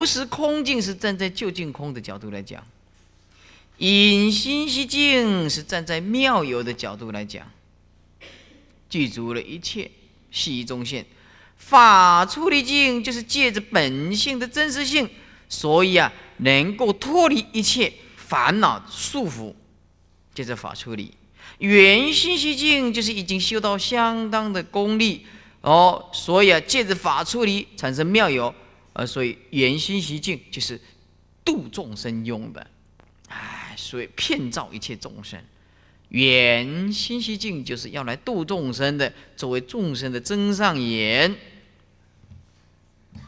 不是空境是站在就近空的角度来讲，隐心息境是站在妙有的角度来讲。具足了一切，系中现法出离净，就是借着本性的真实性，所以啊，能够脱离一切烦恼束缚，借着法出离。圆心息净就是已经修到相当的功力哦，所以啊，借着法出离产生妙有。所以圆心息净就是度众生用的，哎，所以骗造一切众生，圆心息净就是要来度众生的。作为众生的真上言。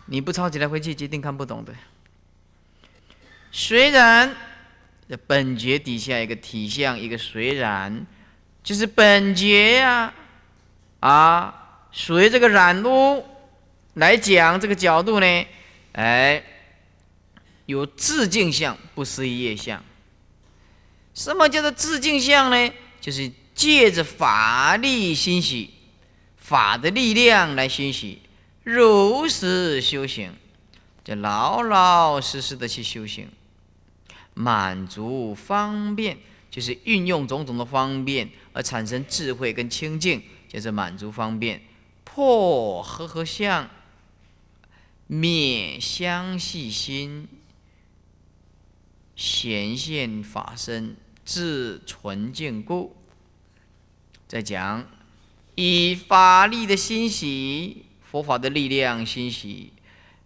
你不抄起来回去，一定看不懂的。虽然本节底下一个体相，一个虽然，就是本节啊，啊，属于这个染污来讲这个角度呢。哎，有自净相，不思业相。什么叫做自净相呢？就是借着法力心喜，法的力量来心喜，如实修行，就老老实实的去修行，满足方便，就是运用种种的方便而产生智慧跟清净，就是满足方便，破和合相。灭相细心显现法身自纯净故。再讲以法力的欣喜，佛法的力量欣喜，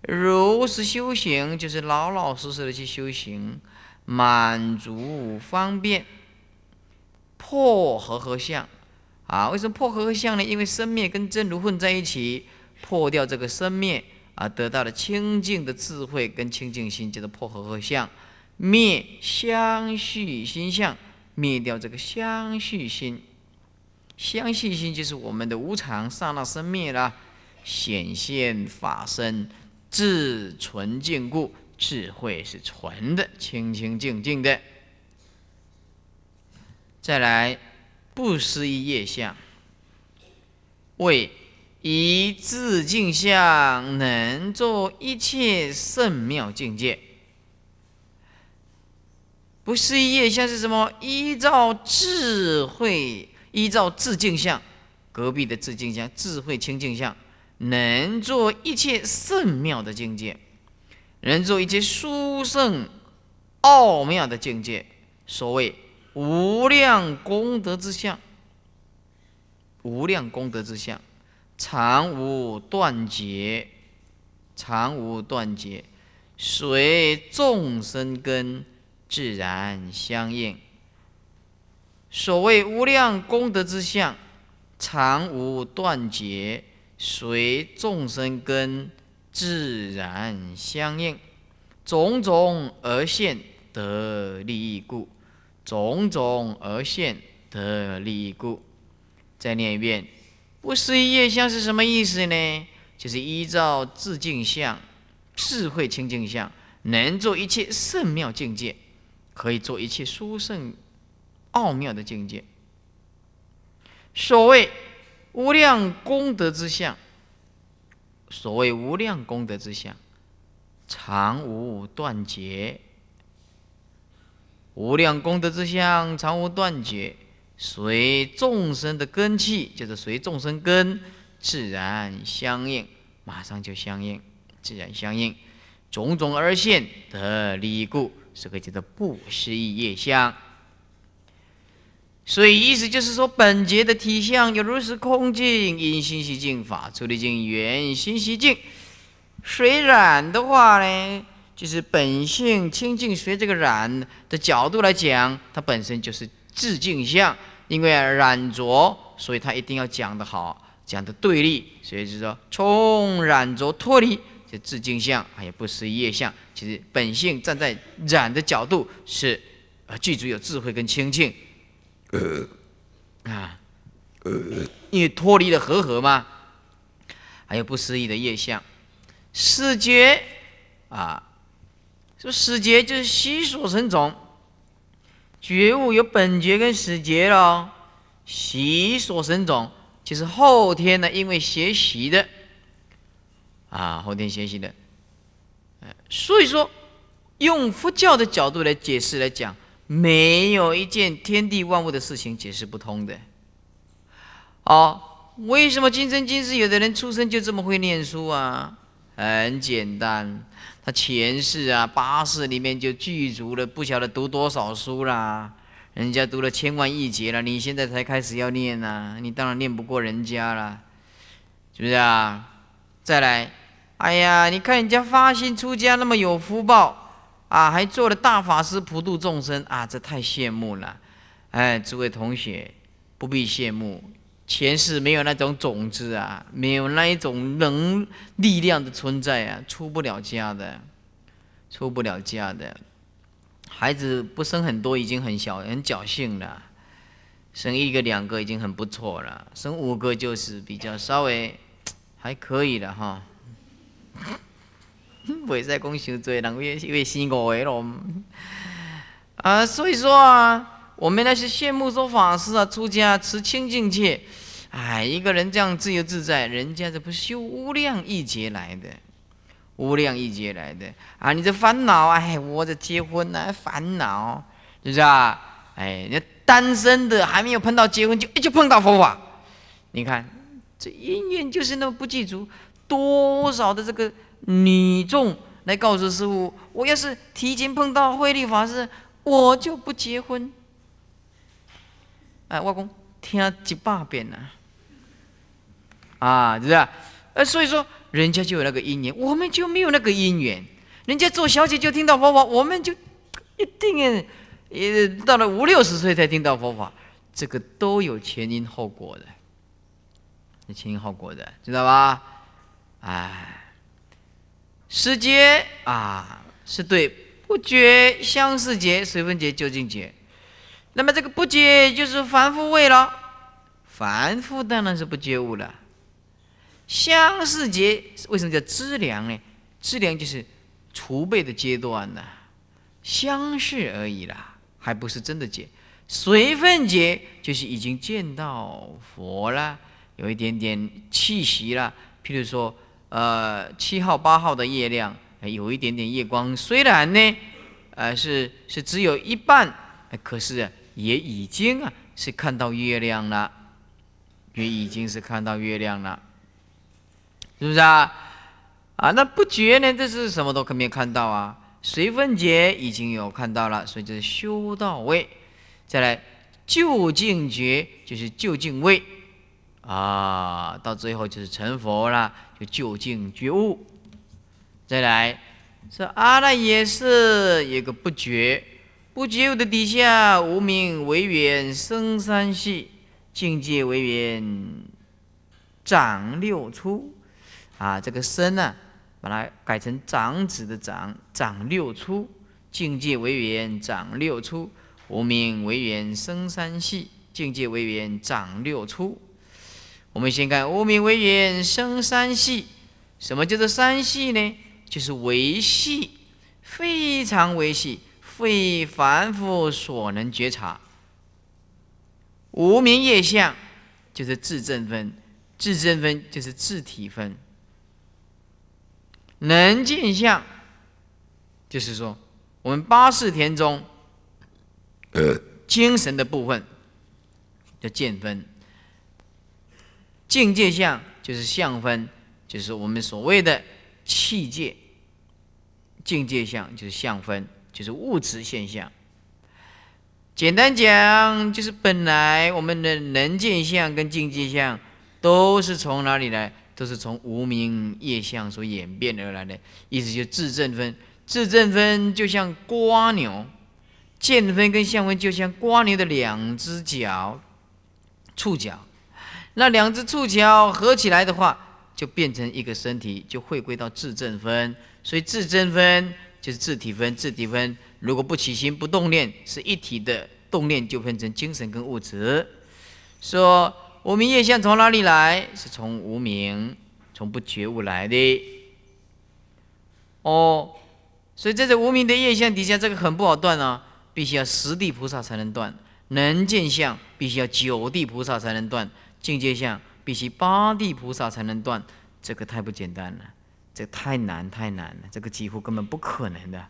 如实修行就是老老实实的去修行，满足方便破和合相啊？为什么破和合相呢？因为生灭跟真如混在一起，破掉这个生灭。啊，得到了清净的智慧跟清净心，就是破和合相，灭相续心相，灭掉这个相续心。相续心就是我们的无常，刹那生灭了，显现法身，自纯净故，智慧是纯的，清清净净的。再来，不思议夜相，为。一自镜像能作一切圣妙境界，不是夜像是什么？依照智慧，依照自镜像，隔壁的自镜像，智慧清净像，能作一切圣妙的境界，能作一切殊胜奥妙的境界。所谓无量功德之相，无量功德之相。常无断绝，常无断绝，随众生根自然相应。所谓无量功德之相，常无断绝，随众生根自然相应。种种而现得利益故，种种而现得利益故。再念一遍。不思议夜相是什么意思呢？就是依照自净相、智慧清净相，能做一切圣妙境界，可以做一切殊胜奥妙的境界。所谓无量功德之相，所谓无量功德之相，常无断绝。无量功德之相常无断绝。随众生的根气，就是随众生根自然相应，马上就相应，自然相应，种种而现得利故，这个叫做不施业相。所以意思就是说，本节的体相有如是空净，因心息净法出离净缘心息净。水染的话呢，就是本性清净随这个染的角度来讲，它本身就是。致敬相，因为染着，所以他一定要讲得好，讲得对立，所以就是说从染着脱离，这致敬相还有不思业相，其实本性站在染的角度是，剧组有智慧跟清净，啊，你脱离了和合吗？还有不思议的业相，世觉啊，说世觉就是悉所生种。觉悟有本觉跟始觉咯，习所生种，就是后天的，因为学习的，啊，后天学习的，所以说，用佛教的角度来解释来讲，没有一件天地万物的事情解释不通的。哦，为什么今生今世有的人出生就这么会念书啊？很简单。他前世啊，八世里面就具足了，不晓得读多少书啦。人家读了千万亿劫了，你现在才开始要念呐，你当然念不过人家了，是不是啊？再来，哎呀，你看人家发心出家那么有福报啊，还做了大法师普度众生啊，这太羡慕了。哎，诸位同学，不必羡慕。前世没有那种种子啊，没有那一种能力量的存在啊，出不了家的，出不了家的。孩子不生很多已经很小，很侥幸了。生一个两个已经很不错了，生五个就是比较稍微 还可以了哈。未 使讲伤多，人越越生五个咯。啊，所以说啊。我们那些羡慕说法师啊、出家、持清净戒，哎，一个人这样自由自在，人家这不是修无量一劫来的，无量一劫来的啊！你这烦恼啊，哎，我这结婚啊，烦恼，是不是啊？哎，那单身的还没有碰到结婚，就就碰到佛法。你看，这姻缘就是那么不记住，多少的这个女众来告诉师傅，我要是提前碰到慧力法师，我就不结婚。哎，外公听几百遍了，啊，是不是？哎，所以说人家就有那个因缘，我们就没有那个因缘。人家做小姐就听到佛法，我们就一定也到了五六十岁才听到佛法，这个都有前因后果的，有前因后果的，知道吧？哎，时节啊，是对不觉相思劫、随分劫、究竟劫。那么这个不结就是凡夫位了，凡夫当然是不结悟了。相是结，为什么叫资粮呢？资粮就是储备的阶段呢，相是而已啦，还不是真的结。随分结就是已经见到佛了，有一点点气息了，譬如说，呃，七号八号的月亮，有一点点夜光，虽然呢，呃，是是只有一半，可是。也已经啊是看到月亮了，也已经是看到月亮了，是不是啊？啊，那不觉呢？这是什么都可没有看到啊。随分解已经有看到了，所以就是修道位。再来，究竟觉就是究竟位啊，到最后就是成佛了，就究竟觉悟。再来，这阿赖耶是一个不觉。不悟的底下，无名为缘生三系，境界为缘长六出。啊，这个生呢，把它改成长子的长长六出，境界为缘长六出，无名为缘生三系，境界为缘长六出。我们先看无名为缘生三系，什么叫做三系呢？就是维系，非常维系。非凡夫所能觉察，无名业相就是自证分，自证分就是自体分。能见相，就是说我们八世田中，精神的部分叫见分，境界相就是相分，就是我们所谓的气界境界相就是相分。就是物质现象。简单讲，就是本来我们的能见相跟境界相，都是从哪里来？都是从无名业相所演变而来的。意思就自证分，自证分就像瓜牛，见分跟相分就像瓜牛的两只脚，触角。那两只触角合起来的话，就变成一个身体，就回归到自证分。所以自证分。就是自体分，自体分如果不起心不动念，是一体的；动念就分成精神跟物质。说无名业相从哪里来？是从无名，从不觉悟来的。哦，所以在这无名的业相底下，这个很不好断啊！必须要十地菩萨才能断，能见相必须要九地菩萨才能断，境界相必须八地菩萨才能断，这个太不简单了。这太难太难了，这个几乎根本不可能的，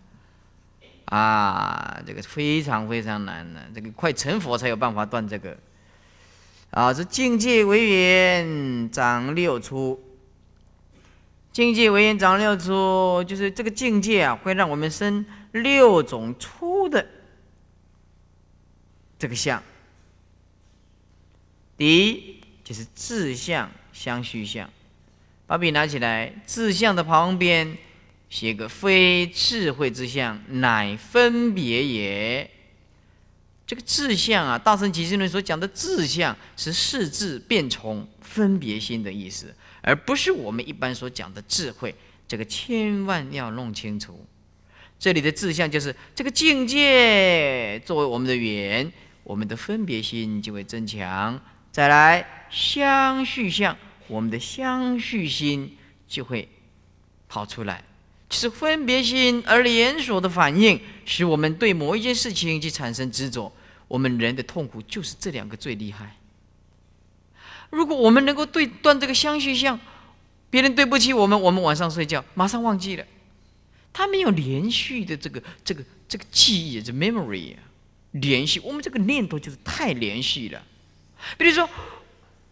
啊，这个非常非常难的，这个快成佛才有办法断这个，啊，是境界为缘长六出，境界为缘长六出，就是这个境界啊，会让我们生六种出的这个相，第一就是自相相虚相。把笔拿起来，志相的旁边写个“非智慧之相，乃分别也”。这个志相啊，大乘起信论所讲的志相是四字变从分别心的意思，而不是我们一般所讲的智慧。这个千万要弄清楚。这里的志相就是这个境界作为我们的缘，我们的分别心就会增强。再来相续相。我们的相续心就会跑出来，是分别心而连锁的反应，使我们对某一件事情去产生执着。我们人的痛苦就是这两个最厉害。如果我们能够对断这个相续相，别人对不起我们，我们晚上睡觉马上忘记了，他没有连续的这个这个这个记忆，这 memory 啊，连续。我们这个念头就是太连续了，比如说。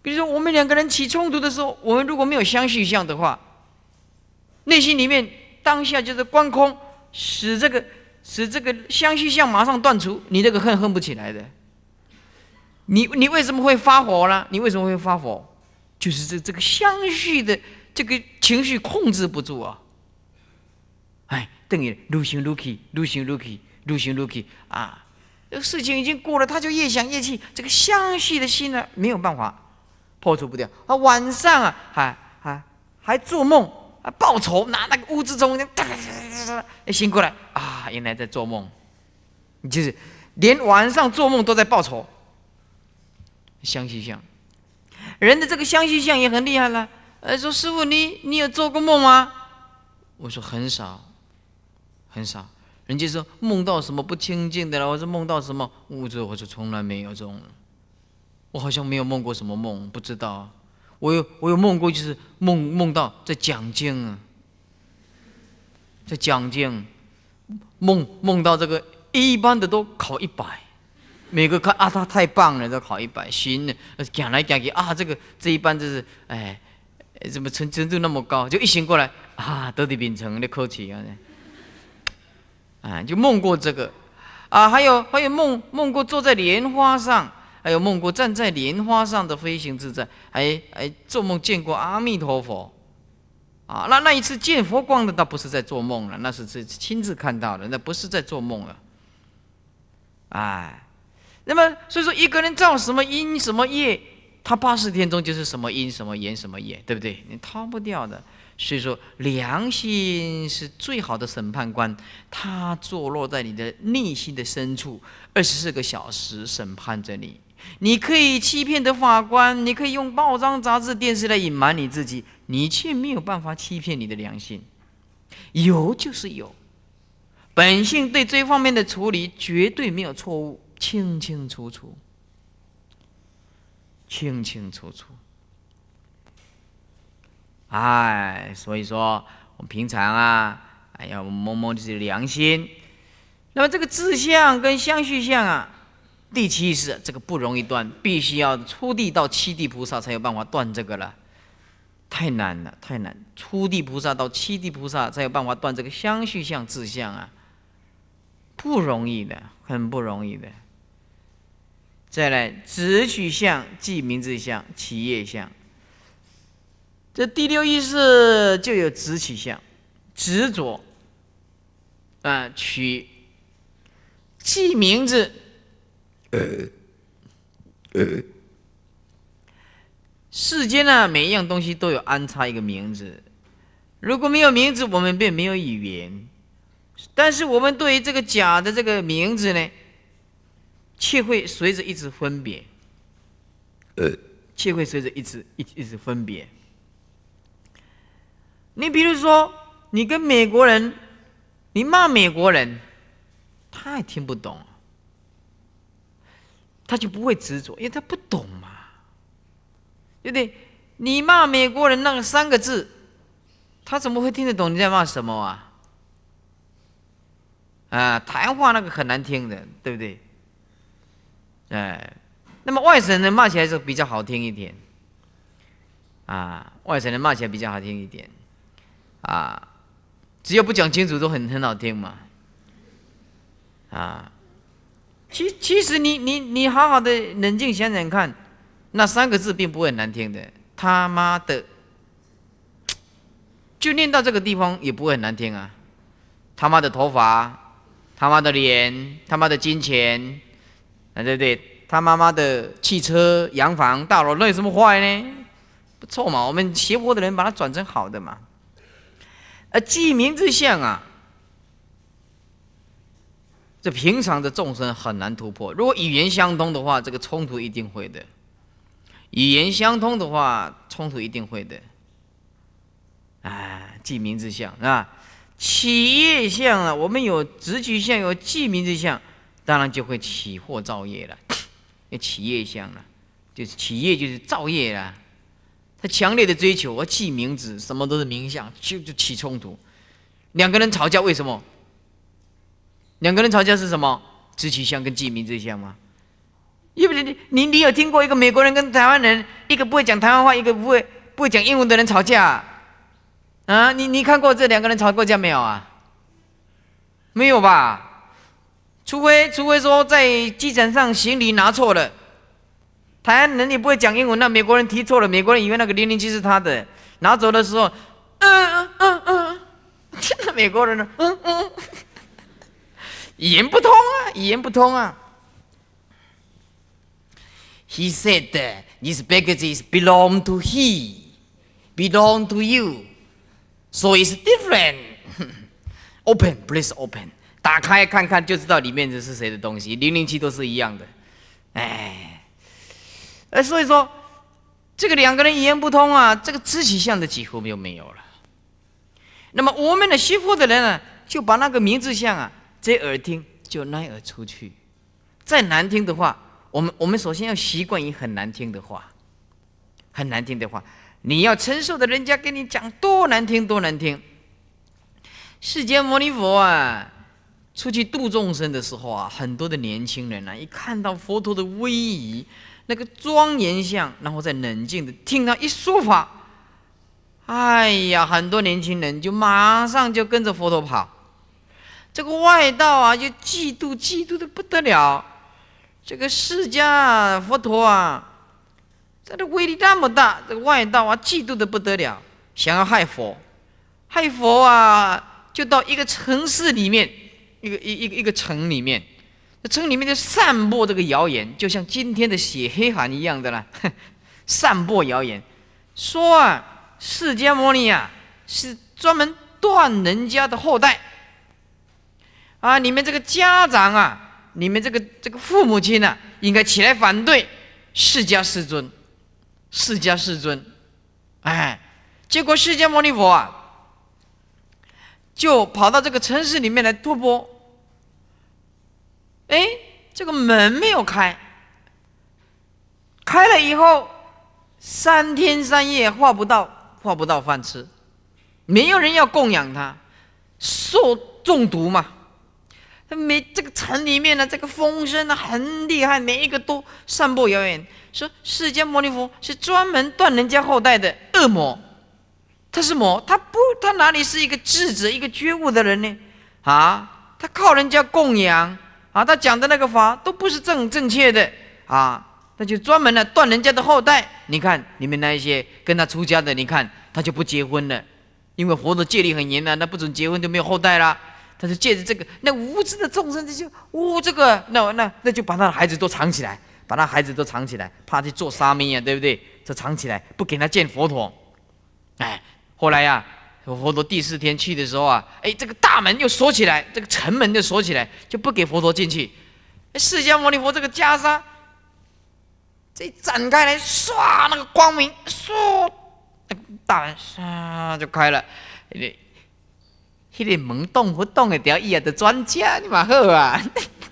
比如说，我们两个人起冲突的时候，我们如果没有相续相的话，内心里面当下就是观空，使这个使这个相续相马上断除，你这个恨恨不起来的。你你为什么会发火呢？你为什么会发火？就是这这个相续的这个情绪控制不住啊！哎，等于 looking l o o k i l l l 啊，这个事情已经过了，他就越想越气，这个相续的心呢没有办法。破除不掉，他晚上啊，还还还做梦，还报仇，拿那个物质从间，哒哒哒哒哒哒，一醒过来啊，原来在做梦，就是连晚上做梦都在报仇。相信相，人的这个相信相也很厉害了。呃，说师傅，你你有做过梦吗？我说很少，很少。人家说梦到什么不清净的了，我说梦到什么物质，我就从来没有这种。我好像没有梦过什么梦，不知道我有，我有梦过，就是梦梦到在讲经啊，在讲经，梦梦到这个一般的都考一百，每个看啊，他太棒了，都考一百，行了，讲来讲去啊，这个这一班就是哎，怎么成成度那么高？就一醒过来啊，得的丙成的科举啊，啊，就梦过这个啊，还有还有梦梦过坐在莲花上。还有梦过站在莲花上的飞行自在，还还做梦见过阿弥陀佛，啊，那那一次见佛光的倒不是在做梦了，那是是亲自看到的，那不是在做梦了。哎，那么所以说一个人造什么因什么业，他八十天中就是什么因什么缘什么业，对不对？你逃不掉的。所以说良心是最好的审判官，它坐落在你的内心的深处，二十四个小时审判着你。你可以欺骗的法官，你可以用报章、杂志、电视来隐瞒你自己，你却没有办法欺骗你的良心。有就是有，本性对这方面的处理绝对没有错误，清清楚楚，清清楚楚。哎，所以说我们平常啊，哎要摸摸自己的良心。那么这个志向跟相续相啊。第七是这个不容易断，必须要初地到七地菩萨才有办法断这个了，太难了，太难。初地菩萨到七地菩萨才有办法断这个相续相自相啊，不容易的，很不容易的。再来直取相，记名字相，起业相。这第六意识就有直取相，执着啊，取记名字。世间呢，每一样东西都有安插一个名字。如果没有名字，我们便没有语言。但是我们对于这个假的这个名字呢，却会随着一直分别。呃，却会随着一直一一直分别。你比如说，你跟美国人，你骂美国人，他也听不懂。他就不会执着，因为他不懂嘛，对不对？你骂美国人那个三个字，他怎么会听得懂你在骂什么啊？啊，谈话那个很难听的，对不对？哎，那么外省人骂起来是比较好听一点，啊，外省人骂起来比较好听一点，啊，只要不讲清楚都很很好听嘛，啊。其其实你你你好好的冷静想想看，那三个字并不会很难听的。他妈的，就念到这个地方也不会很难听啊。他妈的头发，他妈的脸，他妈的金钱，啊对不对？他妈妈的汽车、洋房、大楼，那有什么坏呢？不错嘛，我们邪佛的人把它转成好的嘛。呃，记名字像啊。这平常的众生很难突破。如果语言相通的话，这个冲突一定会的。语言相通的话，冲突一定会的。哎，记名字像是吧？业相啊，我们有直取相，有记名字相，当然就会起惑造业了。企业相了，就是企业就是造业了。他强烈的追求，我记名字，什么都是名相，就就起冲突。两个人吵架，为什么？两个人吵架是什么？知其相跟记名之相吗？因为你你你有听过一个美国人跟台湾人，一个不会讲台湾话，一个不会不会讲英文的人吵架啊？你你看过这两个人吵过架没有啊？没有吧？除非除非说在机场上行李拿错了，台湾人也不会讲英文，那美国人提错了，美国人以为那个零零七是他的，拿走的时候，嗯嗯，嗯嗯、这个 美国人呢，嗯嗯。语言不通啊，语言不通啊。He said these p a g g a g e s belong to he, belong to you, so it's different. Open, please open. 打开看看就知道里面的是谁的东西。零零七都是一样的。哎，所以说这个两个人语言不通啊，这个知其像的几乎就没有了。那么我们的媳妇的人呢，就把那个名字像啊。这耳听就那耳出去，再难听的话，我们我们首先要习惯于很难听的话，很难听的话，你要承受的人家跟你讲多难听多难听。释迦牟尼佛啊，出去度众生的时候啊，很多的年轻人呢，一看到佛陀的威仪，那个庄严相，然后再冷静的听他一说法，哎呀，很多年轻人就马上就跟着佛陀跑。这个外道啊，就嫉妒嫉妒的不得了。这个释迦佛陀啊，他的威力那么大，这个外道啊，嫉妒的不得了，想要害佛。害佛啊，就到一个城市里面，一个一一个一个城里面，那城里面就散播这个谣言，就像今天的写黑函一样的啦，散播谣言，说啊，释迦牟尼啊，是专门断人家的后代。啊！你们这个家长啊，你们这个这个父母亲啊，应该起来反对释迦世尊，释迦世尊，哎，结果释迦牟尼佛啊，就跑到这个城市里面来渡波。哎，这个门没有开，开了以后三天三夜化不到化不到饭吃，没有人要供养他，受中毒嘛。每这个城里面的这个风声呢很厉害，每一个都散布谣言，说释迦牟尼佛是专门断人家后代的恶魔，他是魔，他不，他哪里是一个智者，一个觉悟的人呢？啊，他靠人家供养，啊，他讲的那个法都不是正正确的啊，他就专门呢断人家的后代。你看，你们那一些跟他出家的，你看他就不结婚了，因为佛的戒律很严啊，那不准结婚就没有后代啦。那就借着这个，那无知的众生就，哦，这个，那那那就把他的孩子都藏起来，把那孩子都藏起来，怕去做沙弥呀，对不对？就藏起来，不给他见佛陀。哎，后来呀，佛陀第四天去的时候啊，哎，这个大门又锁起来，这个城门就锁起来，就不给佛陀进去。释迦牟尼佛这个袈裟，这一展开来，唰，那个光明，唰，那个大门唰就开了。迄个门动不动的，掉，伊也是专家，你嘛好啊！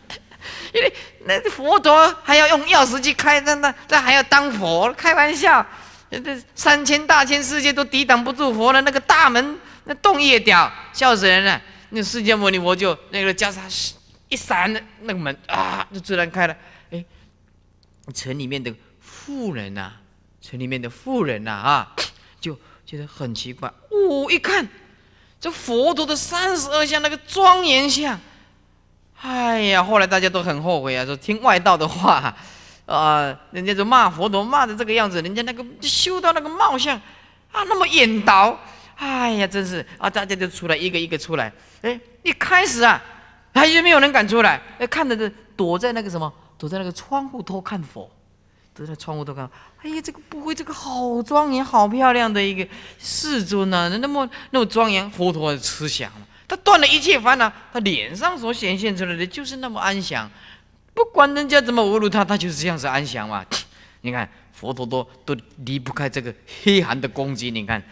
因为那佛陀还要用钥匙去开，那那那还要当佛？开玩笑，那三千大千世界都抵挡不住佛了。那个大门那动也掉，笑死人了。那释迦牟尼佛就那个袈裟一闪，那个门啊就自然开了。哎，城里面的富人呐，城里面的富人呐啊，就觉得很奇怪，哦，一看。这佛陀的三十二相那个庄严相，哎呀，后来大家都很后悔啊，说听外道的话，啊，人家就骂佛陀骂的这个样子，人家那个修道那个貌相，啊，那么眼倒，哎呀，真是啊，大家就出来一个一个出来，哎，一开始啊，还有没有人敢出来，哎，看这躲在那个什么，躲在那个窗户偷看佛，躲在窗户偷看。哎呀，这个不会，这个好庄严、好漂亮的一个世尊啊！那么那么庄严，佛陀的慈祥，他断了一切烦恼，他脸上所显现出来的就是那么安详。不管人家怎么侮辱他，他就是这样子安详嘛。你看，佛陀都都离不开这个黑寒的攻击。你看，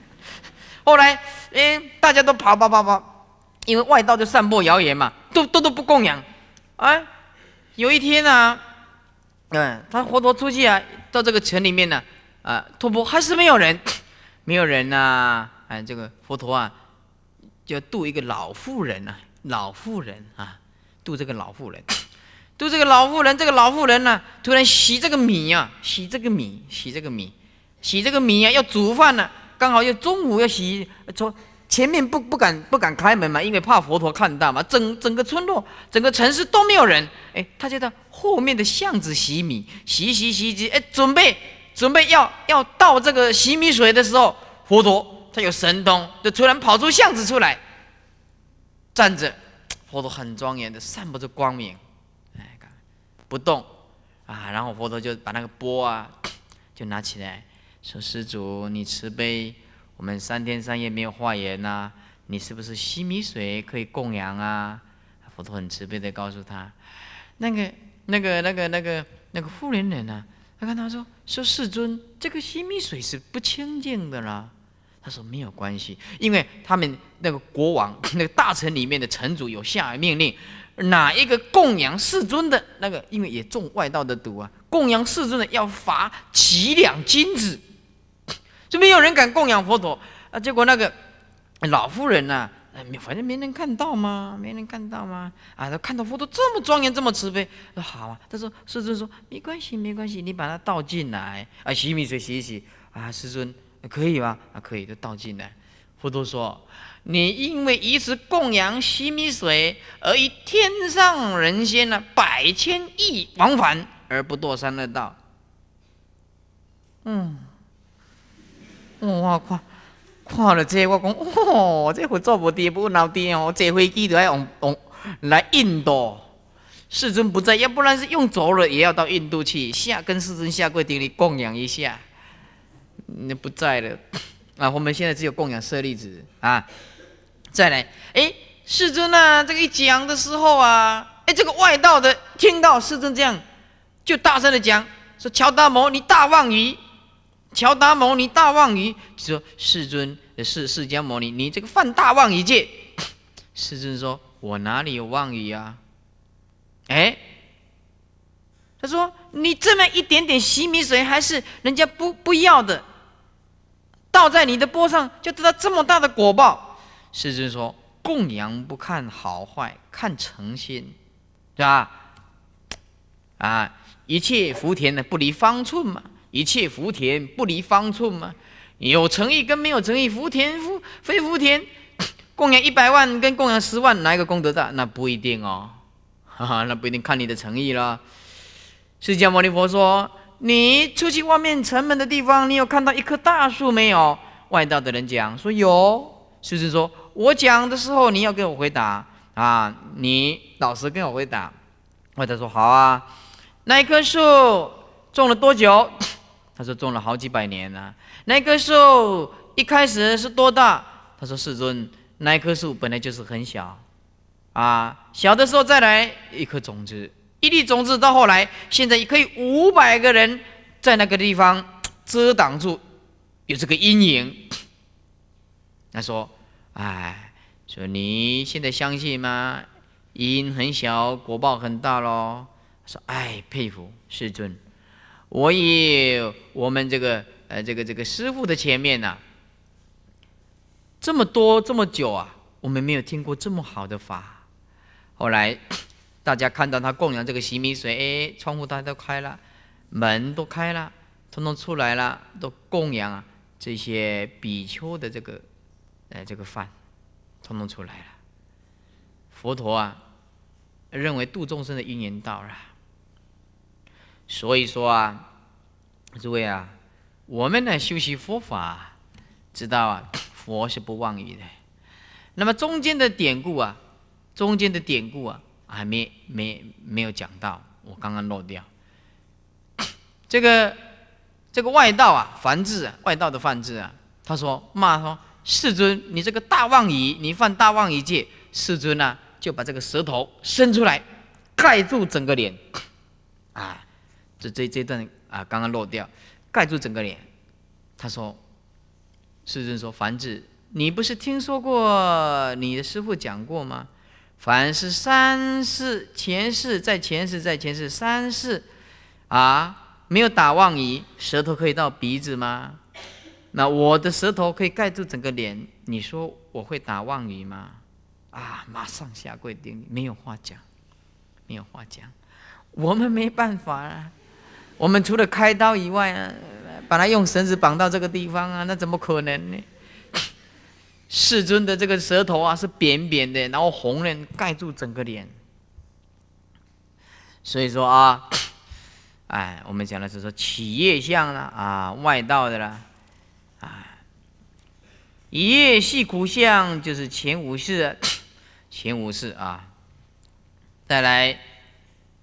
后来哎，大家都跑跑跑跑，因为外道就散播谣言嘛，都都都不供养。哎，有一天呢，嗯，他佛陀出去啊。到这个城里面呢，啊，托钵还是没有人，没有人呐，哎，这个佛陀啊，就渡一个老妇人呐，老妇人啊，渡这个老妇人，渡这个老妇人，这个老妇人呢，突然洗这个米呀，洗这个米，洗这个米，洗这个米呀，要煮饭了，刚好要中午要洗从前面不不敢不敢开门嘛，因为怕佛陀看到嘛。整整个村落、整个城市都没有人。哎，他就在后面的巷子洗米，洗洗洗洗。哎，准备准备要要倒这个洗米水的时候，佛陀他有神通，就突然跑出巷子出来，站着，佛陀很庄严的散播着光明，哎，不动啊。然后佛陀就把那个钵啊，就拿起来，说：“施主，你慈悲。”我们三天三夜没有化缘呐，你是不是西米水可以供养啊？佛陀很慈悲的告诉他，那个、那个、那个、那个、那个富人呢，他看他说说世尊，这个西米水是不清净的啦。他说没有关系，因为他们那个国王、那个大臣里面的臣主有下命令，哪一个供养世尊的那个，因为也中外道的毒啊，供养世尊的要罚几两金子。就没有人敢供养佛陀啊！结果那个老妇人呢？反正没人看到吗？没人看到吗？啊，他看到佛陀这么庄严，这么慈悲，说好啊！他说，师尊说，没关系，没关系，你把它倒进来啊，洗米水洗一洗啊，师尊可以吧？啊，可以，就倒进来。佛陀说，你因为一次供养洗米水，而以天上人间呢百千亿往返而不堕三恶道。嗯。我看，看了这我讲，哦，这会坐无得，不闹爹哦，坐飞机都爱往往来印度。世尊不在，要不然是用着了也要到印度去下，跟世尊下跪顶礼供养一下。那不在了，啊，我们现在只有供养舍利子啊。再来，哎，世尊啊，这个一讲的时候啊，哎，这个外道的听到世尊这样，就大声的讲，说乔达摩，你大妄语。乔达摩尼大妄语，就说：“世尊，世世迦摩尼，你这个犯大妄语戒。”世尊说：“我哪里有妄语啊？”哎，他说：“你这么一点点洗米水，还是人家不不要的，倒在你的钵上，就得到这么大的果报。”世尊说：“供养不看好坏，看诚心，对吧？啊，一切福田呢，不离方寸嘛。”一切福田不离方寸吗？有诚意跟没有诚意，福田福非福田。供养一百万跟供养十万，哪一个功德大？那不一定哦，哈哈，那不一定看你的诚意了。释迦牟尼佛说：“你出去外面城门的地方，你有看到一棵大树没有？”外道的人讲说有。师尊说：“我讲的时候，你要给我回答啊，你老实跟我回答。”外道说：“好啊。”那一棵树种了多久？他说：“种了好几百年了，那棵树一开始是多大？”他说：“世尊，那棵树本来就是很小，啊，小的时候再来一颗种子，一粒种子到后来，现在也可以五百个人在那个地方遮挡住，有这个阴影。”他说：“哎，说你现在相信吗？因很小，果报很大喽。”说：“哎，佩服，世尊。”我以我们这个呃，这个这个师傅的前面呢，这么多这么久啊，我们没有听过这么好的法。后来 大家看到他供养这个洗米水，哎，窗户大家都开了，门都开了，通通出来了，都供养啊这些比丘的这个呃这个饭，通通出来了。佛陀啊，认为度众生的因缘到了。所以说啊，诸位啊，我们呢修习佛法，知道啊，佛是不妄语的。那么中间的典故啊，中间的典故啊，还没没没有讲到，我刚刚漏掉。这个这个外道啊，凡字、啊，外道的凡字啊，他说骂说世尊，你这个大妄语，你犯大妄语戒。世尊呢就把这个舌头伸出来，盖住整个脸，啊。这这这段啊，刚刚落掉，盖住整个脸。他说：“师尊说，凡子，你不是听说过你的师父讲过吗？凡是三世前世，在前世，在前世，三世啊，没有打妄语，舌头可以到鼻子吗？那我的舌头可以盖住整个脸，你说我会打妄语吗？啊，马上下跪顶礼，没有话讲，没有话讲，我们没办法啊。”我们除了开刀以外，把它用绳子绑到这个地方啊，那怎么可能呢？世尊的这个舌头啊是扁扁的，然后红人盖住整个脸。所以说啊，哎，我们讲的是说起业相啦，啊外道的啦，啊，一夜系苦相就是前五世，前五世啊，再来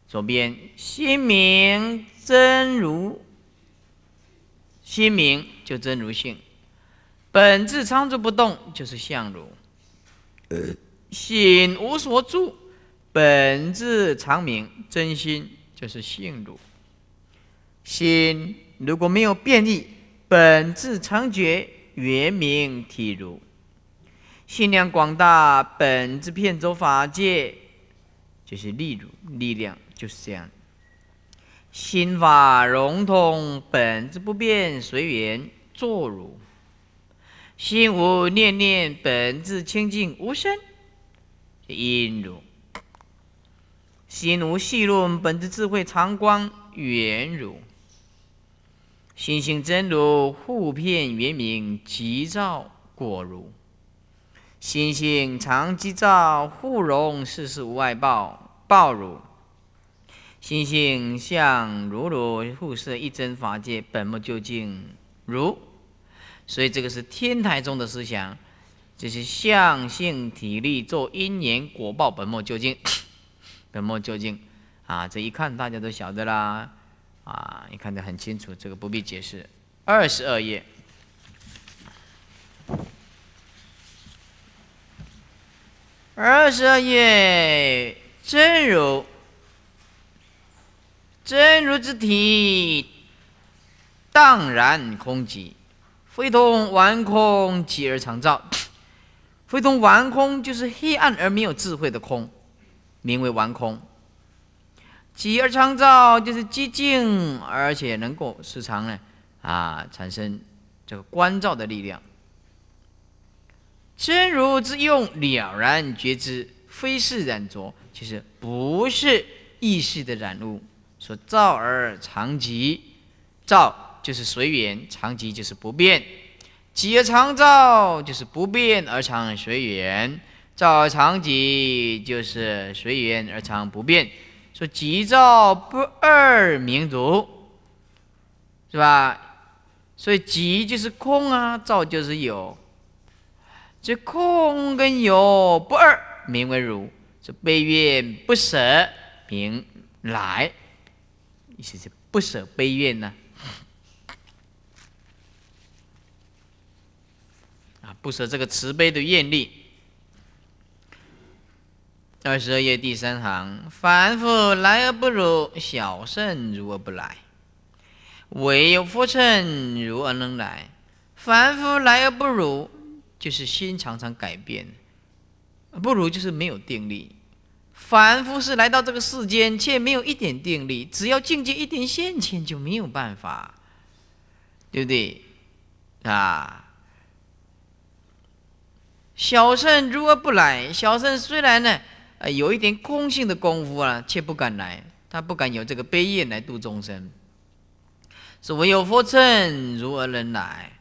左边心明。真如心明就真如性，本质常住不动就是相如，心无所住，本质常明真心就是性如。心如果没有便异，本质常觉原名体如，心量广大，本质遍周法界，就是力如力量就是这样。心法融通，本质不变，随缘作如；心无念念，本质清净无生，应如；心无细论，本质智慧常光圆如；心性真如，互变圆明即照果如；心性常即照，互融世事无外报，报如。心性相如如互摄一真法界本末究竟如，所以这个是天台宗的思想，就是相性体力做因缘果报本末究竟，本末究竟啊！这一看大家都晓得啦，啊，你看得很清楚，这个不必解释。二十二页，二十二页真如。真如之体，荡然空寂，非同顽空寂而常照；非同顽空，就是黑暗而没有智慧的空，名为顽空。寂而常照，就是寂静而且能够时常呢，啊，产生这个观照的力量。真如之用，了然觉知，非是染着，就是不是意识的染物。说照而常吉，照就是随缘，常吉就是不变。吉而常照，就是不变而常随缘，照而常吉就是随缘而常不变。说吉照不二明如，是吧？所以吉就是空啊，照就是有。这空跟有不二名为如，是悲怨不舍名来。是不舍悲愿呢？啊，不舍这个慈悲的愿力。二十二页第三行：凡夫来而不如小圣如而不来，唯有佛圣如而能来。凡夫来而不如，就是心常常改变，不如就是没有定力。凡夫是来到这个世间，却没有一点定力，只要境界一点现前，就没有办法，对不对？啊，小圣如何不来？小圣虽然呢，呃，有一点空性的功夫啊，却不敢来，他不敢有这个悲愿来度众生。是唯有佛乘如而能来，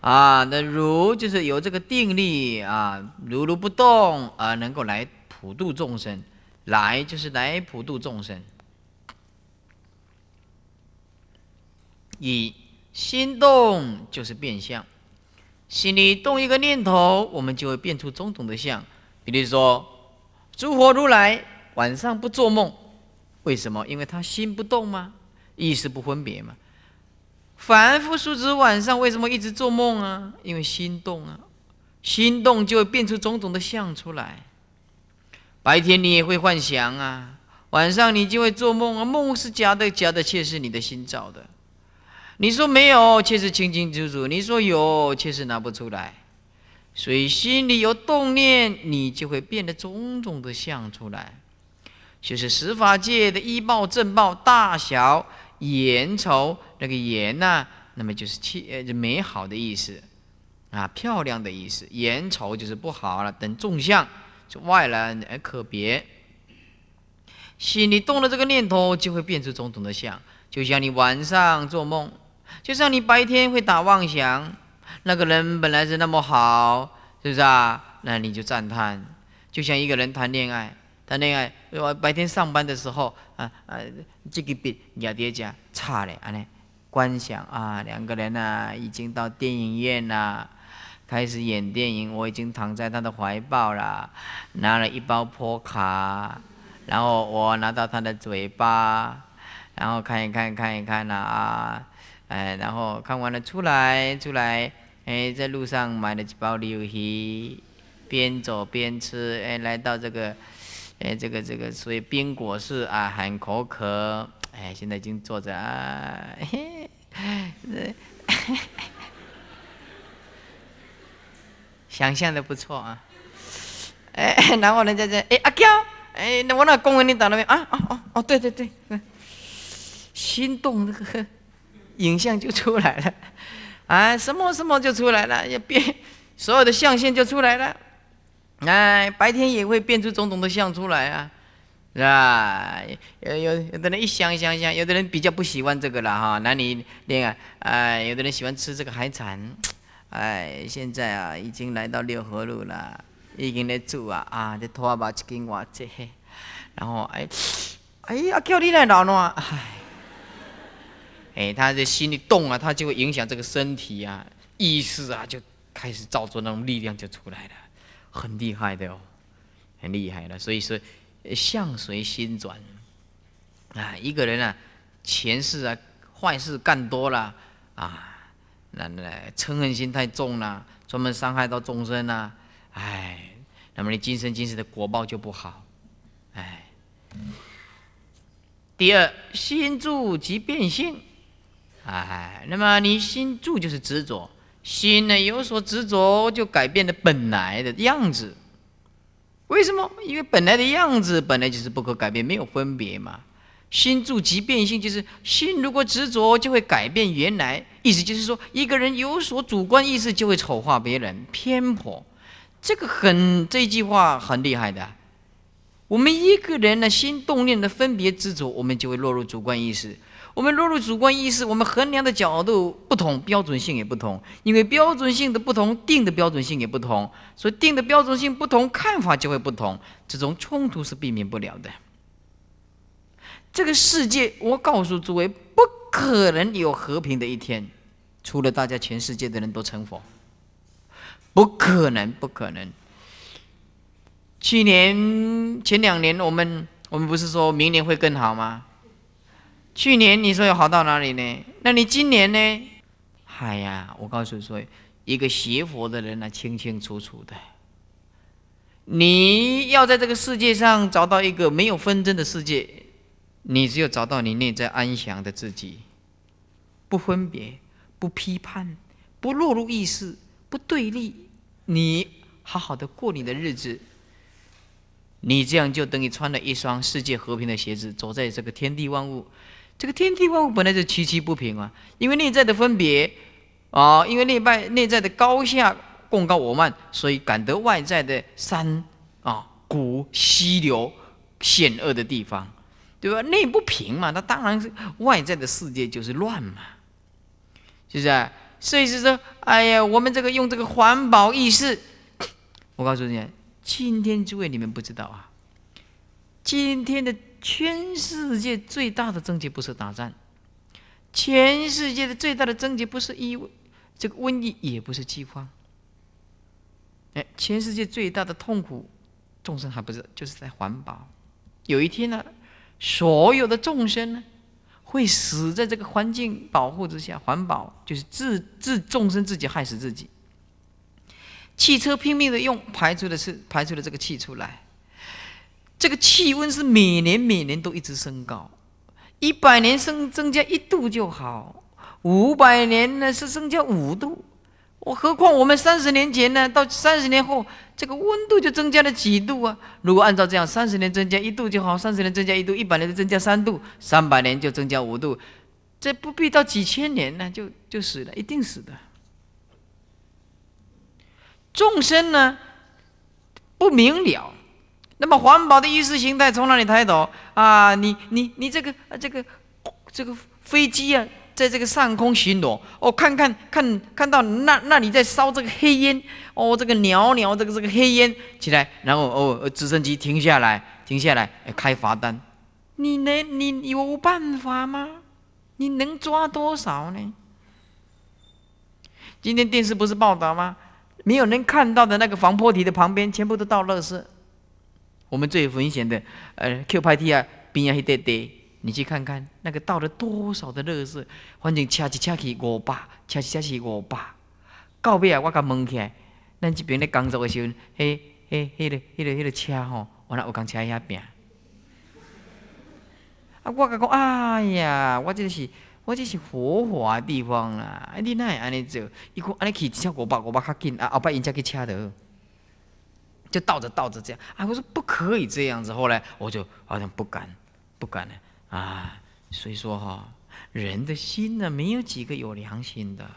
啊，那如就是有这个定力啊，如如不动而能够来普度众生。来就是来普度众生，以心动就是变相，心里动一个念头，我们就会变出种种的相。比如说，诸佛如来晚上不做梦，为什么？因为他心不动嘛，意识不分别嘛。凡夫俗子晚上为什么一直做梦啊？因为心动啊，心动就会变出种种的相出来。白天你也会幻想啊，晚上你就会做梦啊。梦是假的，假的却是你的心造的。你说没有，却是清清楚楚；你说有，却是拿不出来。所以心里有动念，你就会变得种种的相出来。就是十法界的依报正报，大小、严丑那个严呢，那么就是切就美好的意思，啊，漂亮的意思；严丑就是不好了，等众相。就外来人哎，可别心里动了这个念头，就会变出种种的相，就像你晚上做梦，就像你白天会打妄想。那个人本来是那么好，是不是啊？那你就赞叹，就像一个人谈恋爱，谈恋爱白天上班的时候啊啊，这个比你要爹讲差嘞，啊尼观想啊，两个人呐，已经到电影院呐。开始演电影，我已经躺在他的怀抱了，拿了一包波卡，然后我拿到他的嘴巴，然后看一看看一看呐，哎，然后看完了出来出来，哎，在路上买了几包榴皮，边走边吃，哎，来到这个，哎，这个这个，所以边果是啊，很口渴，哎，现在已经坐着啊，嘿，嘿嘿。想象的不错啊，哎，然后人家在，哎阿娇，哎那我那公文你打了没啊？哦哦哦，对对对，心动那个影像就出来了，啊，什么什么就出来了，要变所有的象限就出来了，哎白天也会变出种种的象出来啊，是吧？有有的人一想一想想，有的人比较不喜欢这个了哈，男女恋爱，哎有的人喜欢吃这个海产。哎，现在啊，已经来到六合路了，已经在住啊啊，这拖把一根瓦子，然后哎哎，啊，叫你来闹卵，哎哎，他的心里动啊，他就会影响这个身体啊，意识啊，就开始造作那种力量就出来了，很厉害的哦，很厉害的，所以说，相随心转啊，一个人啊，前世啊，坏事干多了啊。那那嗔恨心太重了，专门伤害到众生啊！哎，那么你今生今世的果报就不好。哎，第二，心住即变性，哎，那么你心住就是执着，心呢有所执着就改变了本来的样子。为什么？因为本来的样子本来就是不可改变，没有分别嘛。心住即变性，就是心如果执着，就会改变原来。意思就是说，一个人有所主观意识，就会丑化别人、偏颇。这个很，这句话很厉害的。我们一个人的心动念的分别执着，我们就会落入主观意识。我们落入主观意识，我们衡量的角度不同，标准性也不同。因为标准性的不同，定的标准性也不同，所以定的标准性不同，看法就会不同。这种冲突是避免不了的。这个世界，我告诉诸位，不可能有和平的一天，除了大家全世界的人都成佛，不可能，不可能。去年前两年，我们我们不是说明年会更好吗？去年你说要好到哪里呢？那你今年呢？哎呀，我告诉你说，一个邪佛的人呢，清清楚楚的，你要在这个世界上找到一个没有纷争的世界。你只有找到你内在安详的自己，不分别，不批判，不落入意识，不对立，你好好的过你的日子。你这样就等于穿了一双世界和平的鞋子，走在这个天地万物，这个天地万物本来就崎岖不平啊，因为内在的分别啊，因为内外内在的高下共高我慢，所以感得外在的山啊、谷、溪流险恶的地方。对吧？内不平嘛，那当然是外在的世界就是乱嘛，是不是？所以是说，哎呀，我们这个用这个环保意识，我告诉你今天诸位你们不知道啊，今天的全世界最大的症结不是打仗，全世界的最大的症结不是疫，这个瘟疫也不是饥荒。哎，全世界最大的痛苦，众生还不是就是在环保？有一天呢？所有的众生呢，会死在这个环境保护之下。环保就是自自众生自己害死自己。汽车拼命的用，排出的是排出的这个气出来。这个气温是每年每年都一直升高，一百年升增加一度就好，五百年呢是增加五度。我何况我们三十年前呢？到三十年后，这个温度就增加了几度啊？如果按照这样，三十年增加一度就好，三十年增加一度，一百年就增加三度，三百年就增加五度，这不必到几千年呢，就就死了，一定死的。众生呢不明了，那么环保的意识形态从哪里抬头啊？你你你这个这个这个飞机啊！在这个上空巡逻哦，看看看看到那那里在烧这个黑烟哦，这个袅袅这个这个黑烟起来，然后哦，直升机停下来停下来开罚单，你能你有办法吗？你能抓多少呢？今天电视不是报道吗？没有人看到的那个防坡堤的旁边，全部都倒垃圾。我们最危险的，呃，Q 派 T 啊，边啊一堆堆。你去看看那个倒了多少的乐圾，反正车一车起五百，车一车起五百，到尾啊，我甲问起来。咱这边咧工作的时候，嘿嘿，迄个迄个迄个车吼，原来有共车遐拼。啊，我甲讲，哎呀，我真是我这是火火的地方啦！哎，你哪会安尼做，伊讲安尼去一车五百五百较紧啊，后摆因家去车的。就倒着倒着这样。啊，我说不可以这样子，后来我就好像不敢，不敢了。啊，所以说哈，人的心呢，没有几个有良心的。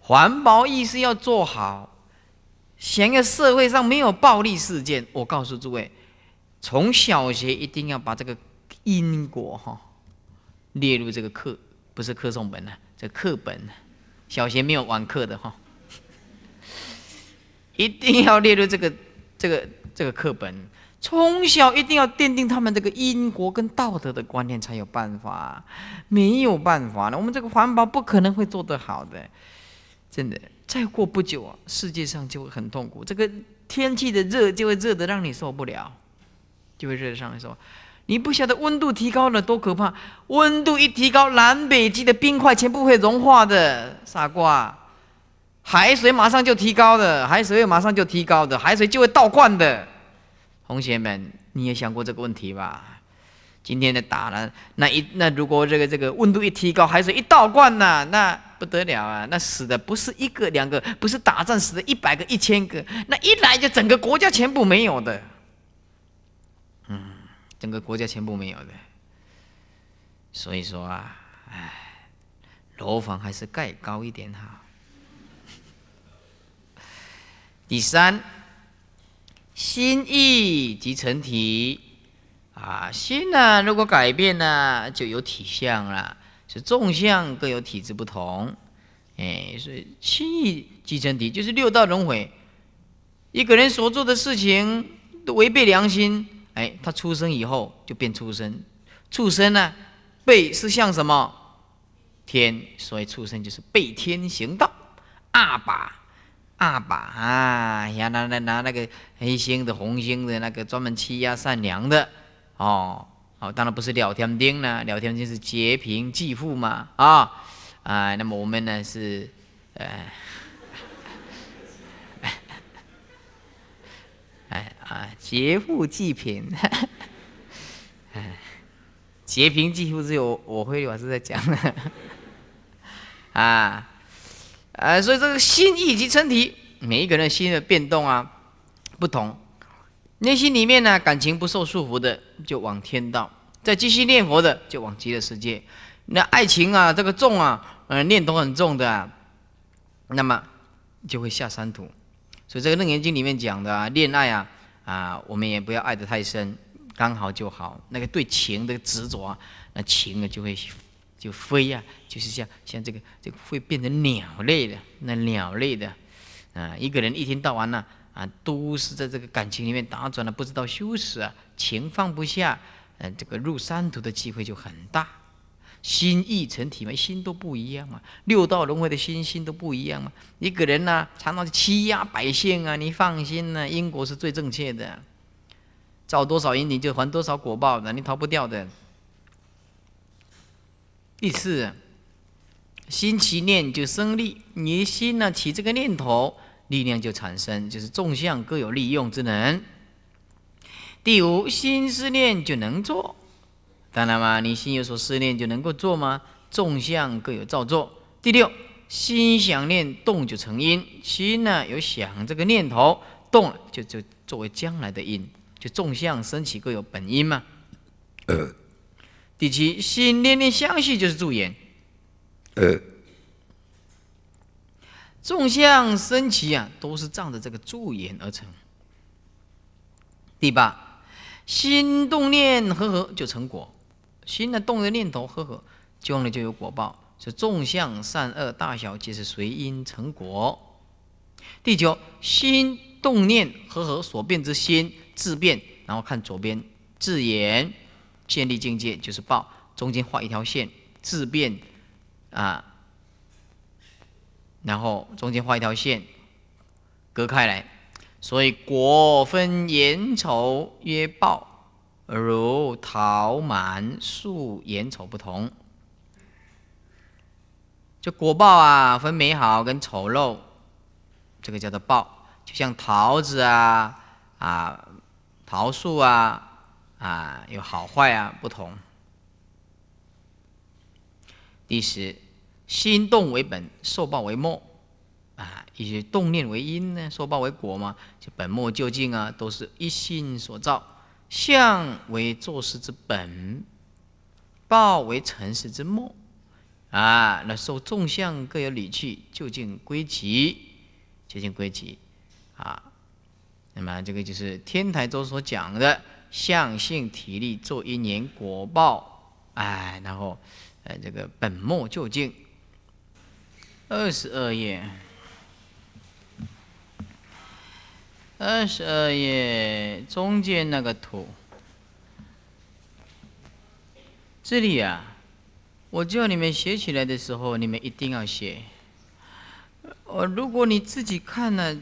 环保意识要做好，想要社会上没有暴力事件，我告诉诸位，从小学一定要把这个因果哈列入这个课，不是课诵本呢，这课本呢，小学没有网课的哈，一定要列入这个这个这个课本。从小一定要奠定他们这个因果跟道德的观念，才有办法。没有办法，那我们这个环保不可能会做得好的。真的，再过不久，啊，世界上就会很痛苦。这个天气的热就会热得让你受不了，就会热得上来说：“你不晓得温度提高了多可怕？温度一提高，南北极的冰块全部会融化的，傻瓜！海水马上就提高的，海水马上就提高的，海水就会倒灌的。”同学们，你也想过这个问题吧？今天的打了那一那，如果这个这个温度一提高，海水一倒灌呢，那不得了啊！那死的不是一个两个，不是打仗死的一百个、一千个，那一来就整个国家全部没有的。嗯，整个国家全部没有的。所以说啊，唉，楼房还是盖高一点好。第三。心意即成体，啊，心呢如果改变呢，就有体相了，是纵向各有体质不同，哎，所以心意即成体就是六道轮回。一个人所做的事情都违背良心，哎，他出生以后就变畜生，畜生呢背是像什么天，所以畜生就是背天行道，阿吧。阿爸啊，拿拿拿那个黑心的、红心的那个专门欺压善良的哦，好，当然不是聊天钉啦，聊天钉是劫贫济富嘛啊啊，那么我们呢是，呃，哎啊，劫富济贫，哎，劫贫济富只有我会，我是在讲的 啊。哎，所以这个心意及身体，每一个人心的变动啊，不同，内心里面呢，感情不受束缚的，就往天道；再继续念佛的，就往极乐世界。那爱情啊，这个重啊，呃，念头很重的，啊，那么就会下三途。所以这个《楞严经》里面讲的啊，恋爱啊，啊，我们也不要爱得太深，刚好就好。那个对情的执着，啊，那情啊，就会。就飞呀，就是像像这个，这个会变成鸟类的。那鸟类的，啊，一个人一天到晚呢，啊，都是在这个感情里面打转了，不知道羞耻啊，钱放不下，嗯，这个入三途的机会就很大。心意成体嘛，心都不一样嘛，六道轮回的心心都不一样嘛。一个人呢，常常欺压百姓啊，你放心呐，因果是最正确的，造多少因你就还多少果报的，你逃不掉的。第四，心起念就生力，你心呢起这个念头，力量就产生，就是纵向各有利用之能。第五，心思念就能做，当然嘛，你心有所思念就能够做吗？纵向各有造作。第六，心想念动就成因，心呢有想这个念头，动了就就作为将来的因，就纵向升起各有本因嘛。第七，心念念相续就是助言。呃，纵向生起啊，都是仗着这个助言而成。第八，心动念合合就成果，心的动的念头合合，用来就有果报，是纵向善恶大小皆是随因成果。第九，心动念合合所变之心自变，然后看左边自眼。建立境界就是报，中间画一条线，自变啊，然后中间画一条线隔开来，所以果分妍丑曰报，如桃、满树妍丑不同，这果报啊分美好跟丑陋，这个叫做报，就像桃子啊啊桃树啊。啊，有好坏啊，不同。第十，心动为本，受报为末，啊，以动念为因呢，受报为果嘛，就本末究竟啊，都是一心所造，相为做事之本，报为成事之末，啊，那受众相各有理趣，究竟归集，究竟归集。啊，那么这个就是天台中所讲的。向性体力做一年果报，哎，然后，呃，这个本末究竟？二十二页，二十二页中间那个图，这里啊，我叫你们写起来的时候，你们一定要写。我如果你自己看了，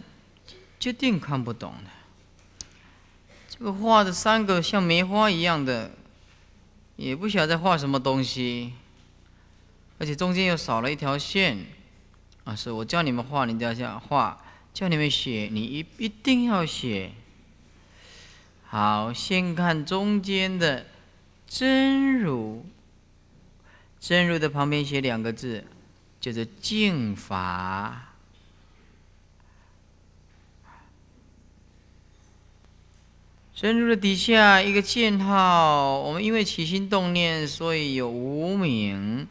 决定看不懂的。这个画的三个像梅花一样的，也不晓得在画什么东西，而且中间又少了一条线。啊，是我教你们画，你就要这样画；叫你们写，你一一定要写。好，先看中间的真如。真如的旁边写两个字，叫做净法。深入的底下一个箭号，我们因为起心动念，所以有无名，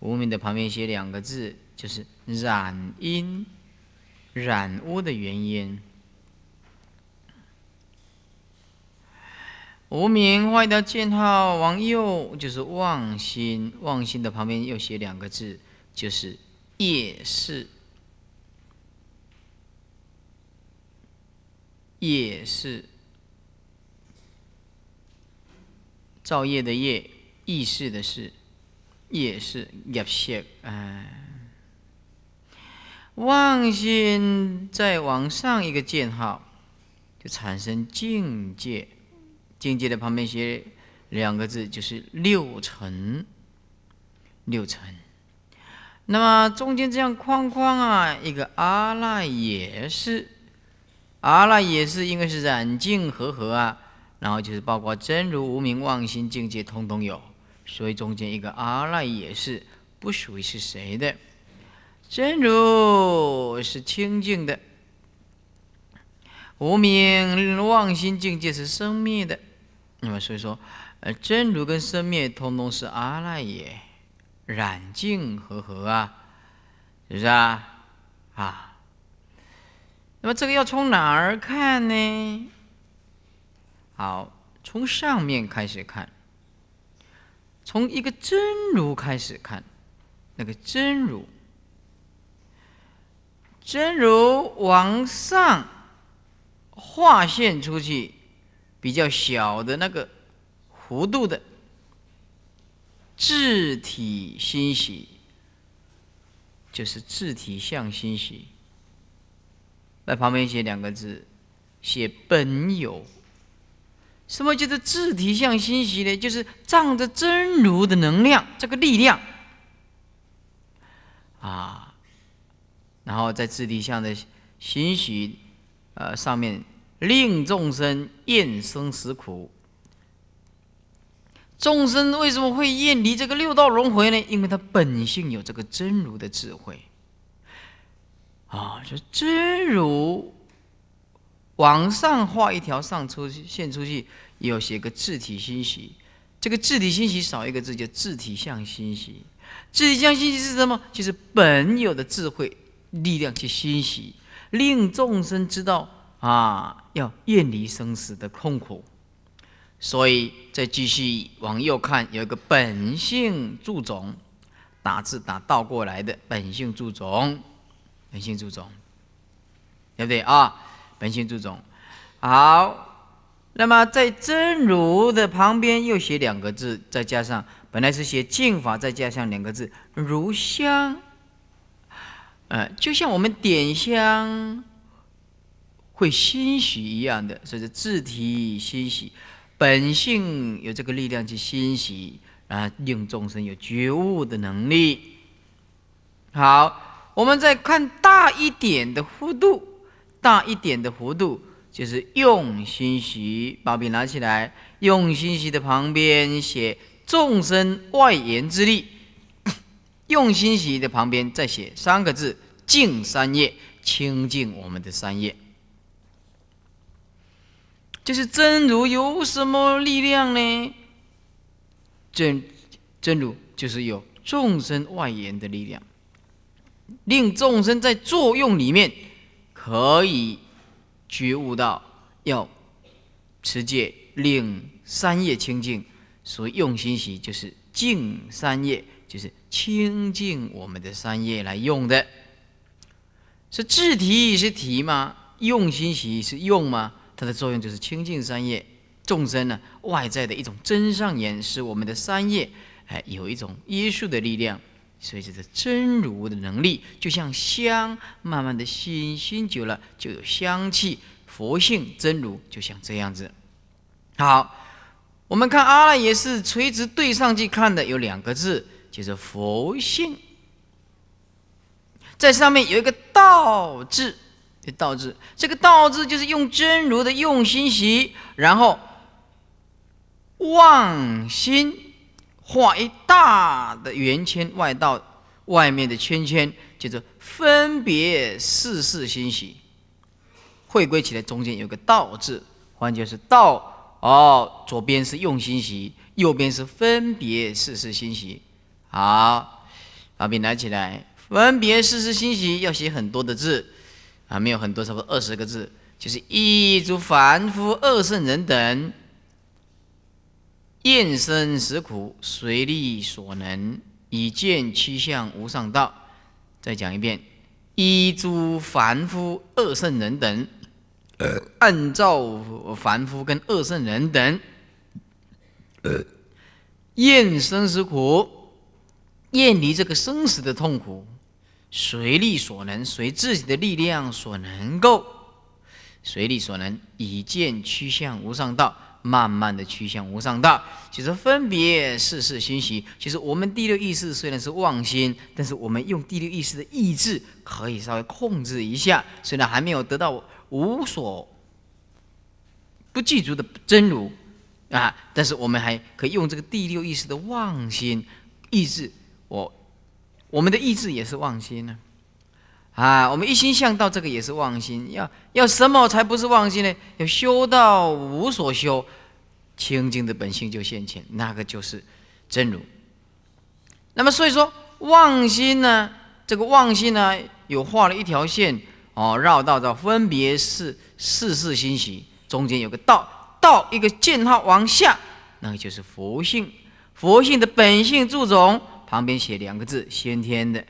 无名的旁边写两个字，就是染因、染污的原因。无名画一条箭号往右，就是望心。望心的旁边又写两个字，就是夜视。夜视。造业的业，意识的是，也是也 e 哎。妄心再往上一个箭号，就产生境界。境界的旁边写两个字，就是六层，六层。那么中间这样框框啊，一个阿赖也是，阿赖也是应该是染净和合啊。然后就是包括真如、无名妄心境界，通通有，所以中间一个阿赖也是不属于是谁的。真如是清净的，无名妄心境界是生灭的。那么所以说，呃，真如跟生灭通通是阿赖耶染净和合啊，是不是啊？啊，那么这个要从哪儿看呢？好，从上面开始看，从一个真如开始看，那个真如，真如往上画线出去，比较小的那个弧度的字体欣喜，就是字体向欣喜，在旁边写两个字，写本有。什么叫做自体相欣喜呢？就是仗着真如的能量，这个力量啊，然后在自体相的欣喜呃上面，令众生厌生死苦。众生为什么会厌离这个六道轮回呢？因为他本性有这个真如的智慧啊，这真如。往上画一条上出线出去，有写个字体心息，这个字体心息少一个字叫字体相心息，字体相心息是什么？就是本有的智慧力量去心息，令众生知道啊，要远离生死的痛苦。所以再继续往右看，有一个本性注种，打字打倒过来的本性注种，本性注种，对不对啊？本性注重，好。那么在真如的旁边又写两个字，再加上本来是写净法，再加上两个字如香。呃，就像我们点香会欣喜一样的，所以是字体欣喜，本性有这个力量去欣喜，然后令众生有觉悟的能力。好，我们再看大一点的幅度。大一点的弧度，就是用心习，把笔拿起来。用心习的旁边写众生外延之力，用心习的旁边再写三个字：净三业，清净我们的三业。就是真如有什么力量呢？真真如就是有众生外延的力量，令众生在作用里面。可以觉悟到要持戒，令三业清净。所以用心习，就是净三业，就是清净我们的三业来用的。是自提是提吗？用心习是用吗？它的作用就是清净三业，众生呢外在的一种真善言，使我们的三业哎有一种约束的力量。所以这是真如的能力，就像香，慢慢的熏熏久了就有香气。佛性真如就像这样子。好，我们看阿赖耶是垂直对上去看的，有两个字，就是佛性，在上面有一个道字，这道字。这个道字就是用真如的用心习，然后妄心。画一大的圆圈，外道外面的圈圈叫做分别四事星喜，回归起来中间有个道字，完全是道哦，左边是用心喜，右边是分别四事星喜。好，把笔拿起来，分别四事星喜要写很多的字，啊，没有很多，差不多二十个字，就是一诸凡夫二圣人等。验生死苦，随力所能，以见趋向无上道。再讲一遍：依诸凡夫、二圣人等，按照凡夫跟二圣人等，厌生死苦，厌离这个生死的痛苦，随力所能，随自己的力量所能够，随力所能，以见趋向无上道。慢慢的趋向无上道。其实分别事事心喜，其实我们第六意识虽然是妄心，但是我们用第六意识的意志可以稍微控制一下。虽然还没有得到无所不具足的真如啊，但是我们还可以用这个第六意识的妄心意志。我，我们的意志也是妄心呢。啊，我们一心向道，这个也是妄心。要要什么才不是妄心呢？要修道无所修，清净的本性就现前，那个就是真如。那么所以说，妄心呢，这个妄心呢，有画了一条线哦，绕到道，分别是事事心喜，中间有个道，道一个箭号往下，那个就是佛性，佛性的本性注种，旁边写两个字：先天的。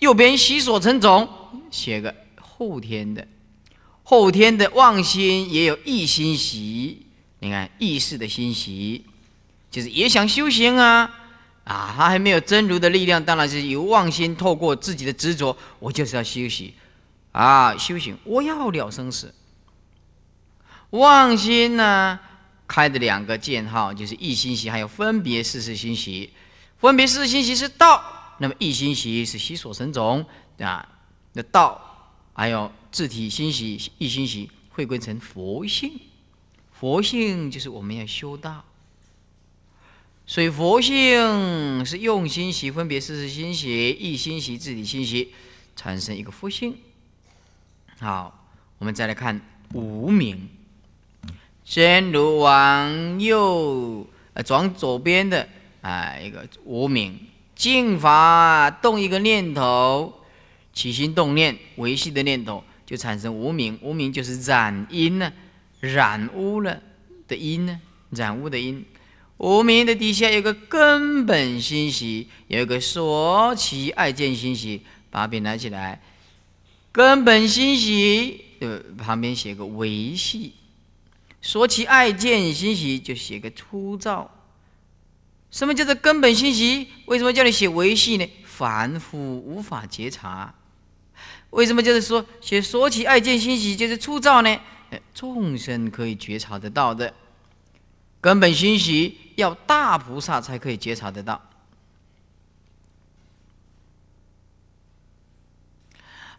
右边习所成种，写个后天的，后天的妄心也有一心习。你看，意识的心习，就是也想修行啊，啊，他还没有真如的力量，当然是由妄心透过自己的执着，我就是要休息，啊，修行，我要了生死。妄心呢，开的两个箭号就是一心习，还有分别事事心习，分别事事心习是道。那么一心习是习所生种啊，那道还有自体心习、一心习会归成佛性，佛性就是我们要修道，所以佛性是用心习分别是心习、一心习自体心习产生一个佛性。好，我们再来看无名。先如往右呃，转左边的啊一个无名，净法动一个念头，起心动念维系的念头就产生无名。无名就是染因呢，染污了的因呢，染污的因。无名的底下有个根本心息，有一个所起爱见心息，把笔拿起来，根本心息的旁边写个维系，所起爱见心息就写个粗糙什么叫做根本心息？为什么叫你写维系呢？凡夫无法觉察。为什么就是说写说起爱见心息就是粗糙呢？哎，众生可以觉察得到的，根本心息要大菩萨才可以觉察得到。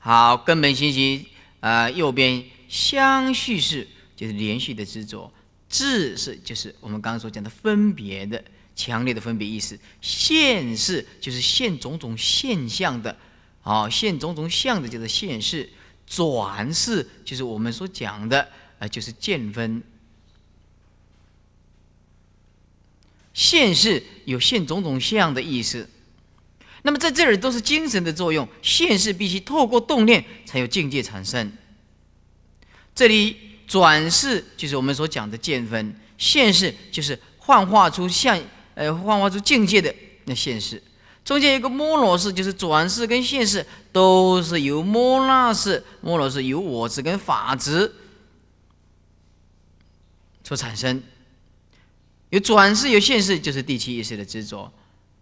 好，根本心息，呃，右边相续是就是连续的执着，智是就是我们刚刚所讲的分别的。强烈的分别意识，现世就是现种种现象的，啊，现种种相的，就是现世；转世就是我们所讲的，啊，就是见分。现世有现种种相的意思，那么在这里都是精神的作用，现世必须透过动念，才有境界产生。这里转世就是我们所讲的见分，现世就是幻化出相。哎，幻化出境界的那现世，中间有一个摩罗世，就是转世跟现世都是由摩罗世、摩罗世由我执跟法执所产生。有转世有现世，就是第七意识的执着，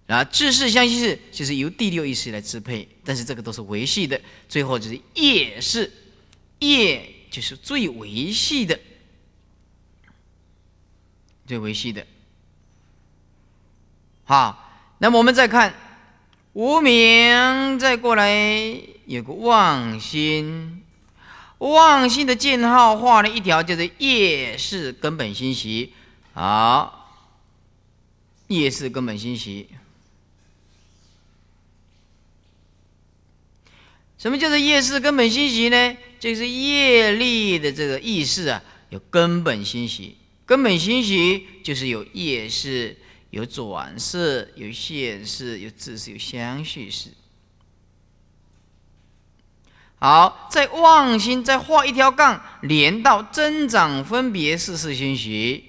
然后智世相续世就是由第六意识来支配。但是这个都是维系的，最后就是业世，业就是最维系的，最维系的。好，那么我们再看无名，再过来有个妄心，妄心的箭号画了一条，就是夜视根本心息。好，夜视根本心息。什么叫做夜视根本心息呢？就是业力的这个意识啊，有根本心息，根本心息就是有夜视。有转世，有现世，有自式，有相续式。好，在妄心再画一条杠，连到增长分别是四事心息。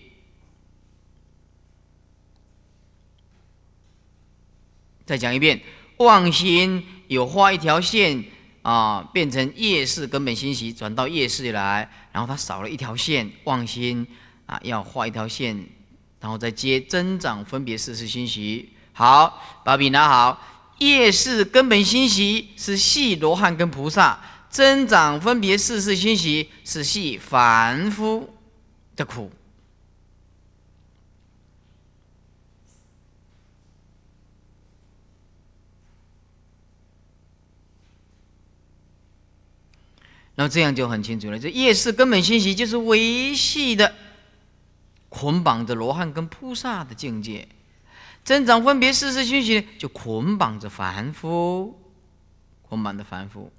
再讲一遍，妄心有画一条线啊，变成夜事根本信息转到夜事来，然后它少了一条线，妄心啊要画一条线。然后再接增长分别四事心息，好，把笔拿好。夜世根本心息是系罗汉跟菩萨，增长分别四事心息是系凡夫的苦。那么这样就很清楚了，这夜市根本心息就是维系的。捆绑着罗汉跟菩萨的境界，增长分别四时顺序就捆绑着凡夫，捆绑着凡夫，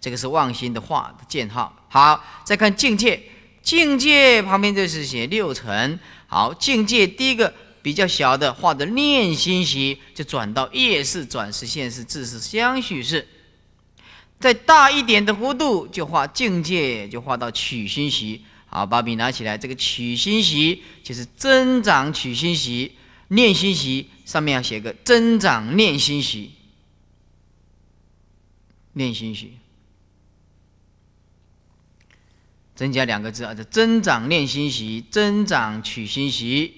这个是忘心的画的箭号。好，再看境界，境界旁边就是写六层。好，境界第一个比较小的画的念心时就转到夜视、转世、现世自是、相续是。再大一点的弧度就画境界，就画到取心时。好，把笔拿起来。这个取心习就是增长取心习，念心习上面要写个增长念心习，念心习，增加两个字啊，这增长念心习，增长取心习。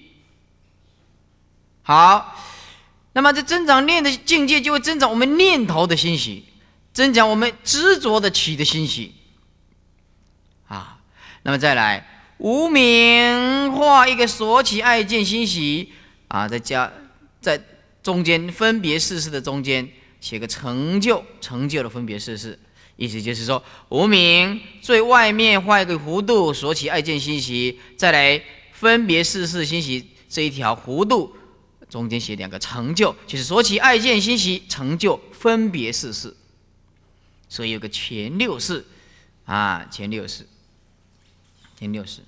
好，那么这增长念的境界就会增长我们念头的信息，增长我们执着的取的信息。那么再来，无名画一个索起爱见欣喜，啊，在加在中间分别四四的中间写个成就，成就的分别四四，意思就是说，无名最外面画一个弧度，索起爱见欣喜，再来分别四四欣喜这一条弧度中间写两个成就，就是索起爱见欣喜成就分别四四，所以有个前六式啊，前六式。零六十。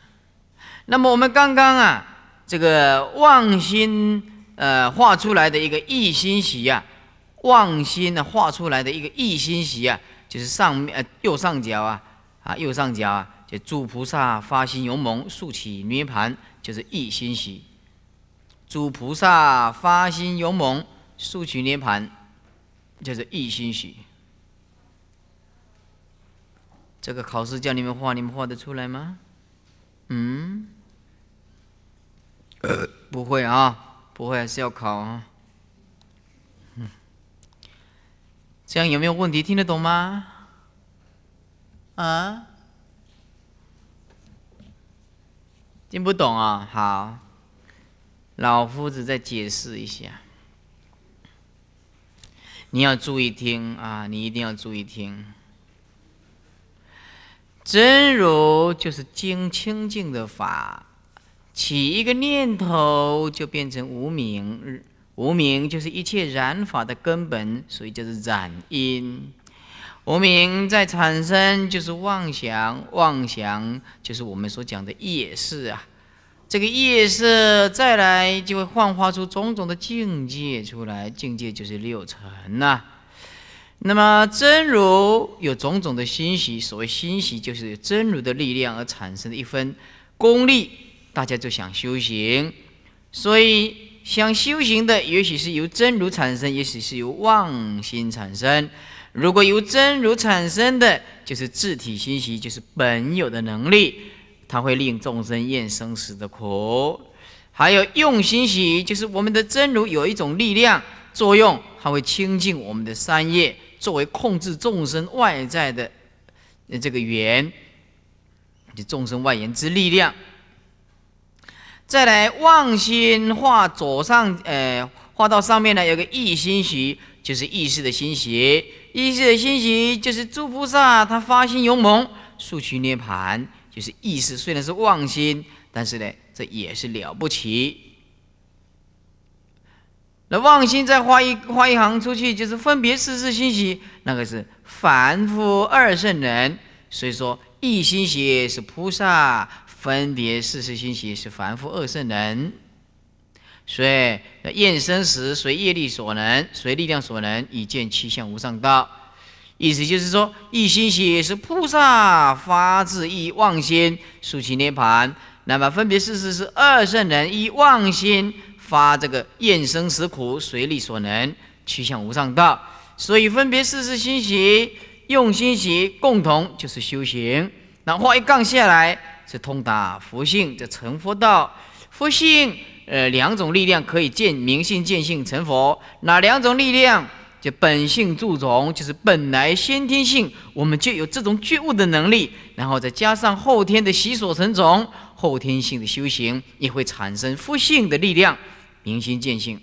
那么我们刚刚啊，这个望心呃画出来的一个一心席啊，望心呢画出来的一个一心席啊，就是上面呃右上角啊啊右上角啊，就诸菩萨发心勇猛竖起涅盘就是一心席，诸菩萨发心勇猛竖起涅盘就是一心席。这个考试叫你们画，你们画得出来吗？嗯，不会啊，不会，还是要考啊。这样有没有问题？听得懂吗？啊？听不懂啊？好，老夫子再解释一下。你要注意听啊，你一定要注意听。真如就是精清净的法，起一个念头就变成无明，无明就是一切染法的根本，所以就是染因。无明再产生就是妄想，妄想就是我们所讲的夜色啊。这个夜色再来就会幻化出种种的境界出来，境界就是六尘呐。那么真如有种种的欣喜，所谓欣喜就是真如的力量而产生的一分功力。大家就想修行，所以想修行的，也许是由真如产生，也许是由妄心产生。如果由真如产生的，就是自体欣喜，就是本有的能力，它会令众生厌生死的苦。还有用心喜，就是我们的真如有一种力量。作用，它会清净我们的三业，作为控制众生外在的这个缘，就众生外缘之力量。再来妄心画左上，呃，画到上面呢，有个意心邪，就是意识的心邪。意识的心邪，就是诸菩萨他发心勇猛，速趋涅盘。就是意识虽然是妄心，但是呢，这也是了不起。那妄心再画一画一行出去，就是分别四事心喜，那个是凡夫二圣人。所以说一心喜是菩萨，分别四事心喜是凡夫二圣人。所随验生时，随业力所能，随力量所能，以见其相无上道。意思就是说一心喜是菩萨发自一妄心，竖起涅盘；那么分别四事是二圣人依妄心。发这个厌生死苦，随力所能趋向无上道。所以分别事事心喜，用心喜，共同就是修行。那话一杠下来，是通达佛性，这成佛道。佛性，呃，两种力量可以见明性、见性成佛。哪两种力量？就本性注种，就是本来先天性，我们就有这种觉悟的能力。然后再加上后天的习所成种，后天性的修行，也会产生复性的力量，明心见性。